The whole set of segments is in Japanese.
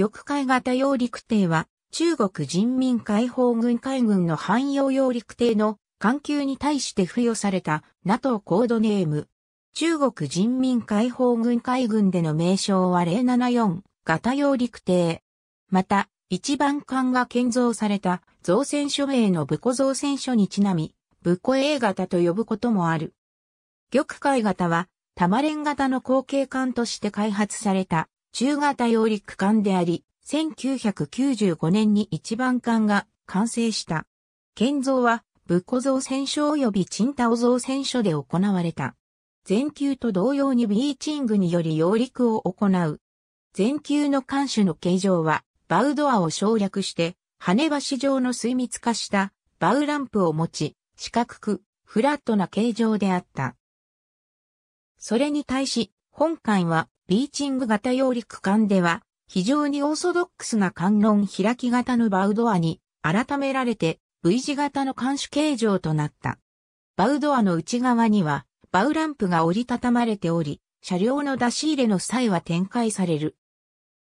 玉海型揚陸艇は、中国人民解放軍海軍の汎用揚陸艇の環球に対して付与された NATO コードネーム。中国人民解放軍海軍での名称は074型揚陸艇。また、一番艦が建造された造船所名の武庫造船所にちなみ、武庫 A 型と呼ぶこともある。玉海型は、玉連型の後継艦として開発された中型揚陸艦であり、1995年に一番艦が完成した。建造は、仏庫造船所及びチン造船所で行われた。全球と同様にビーチングにより揚陸を行う。全球の艦首の形状は、バウドアを省略して、羽橋状の水密化したバウランプを持ち、四角く、フラットな形状であった。それに対し、本艦はリーチング型揚陸艦では、非常にオーソドックスな観論開き型のバウドアに改められて V 字型の艦首形状となった。バウドアの内側にはバウランプが折りたたまれており、車両の出し入れの際は展開される。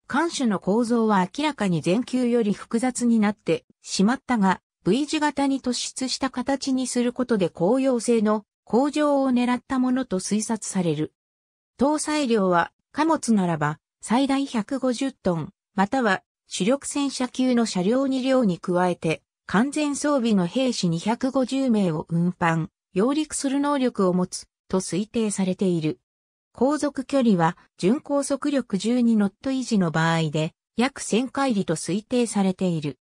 艦首の構造は明らかに前級より複雑になってしまったが、V 字型に突出した形にすることで公用性の向上を狙ったものと推察される。搭載量は貨物ならば、最大150トン、または主力戦車級の車両2両に加えて、完全装備の兵士250名を運搬、揚陸する能力を持つ、と推定されている。航続距離は、巡航速力12ノット維持の場合で、約1000回里と推定されている。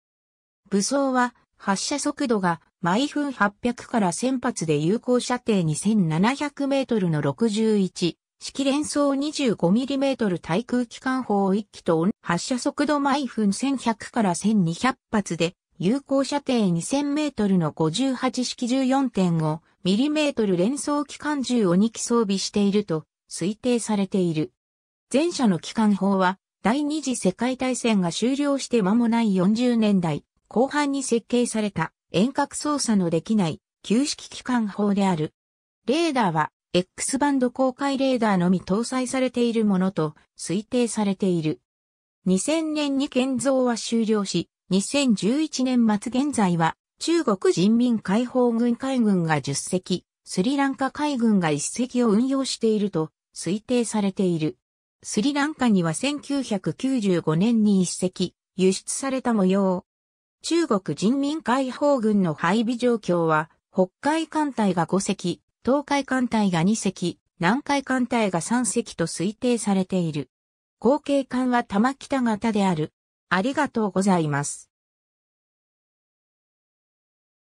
武装は、発射速度が毎分800から1000発で有効射程2700メートルの61式連装 25mm 対空機関砲1機と発射速度毎分1100から1200発で、有効射程2000メートルの58式 14.5mm 連装機関銃を2機装備していると推定されている。前者の機関砲は、第二次世界大戦が終了して間もない40年代後半に設計された遠隔操作のできない旧式機関砲である。レーダーは X バンド公開レーダーのみ搭載されているものと推定されている。2000年に建造は終了し、2011年末現在は中国人民解放軍海軍が10隻、スリランカ海軍が1隻を運用していると推定されている。スリランカには1995年に1隻輸出された模様。中国人民解放軍の配備状況は北海艦隊が5隻、東海艦隊が2隻、南海艦隊が3隻と推定されている。後継艦は玉北型である。ありがとうございます。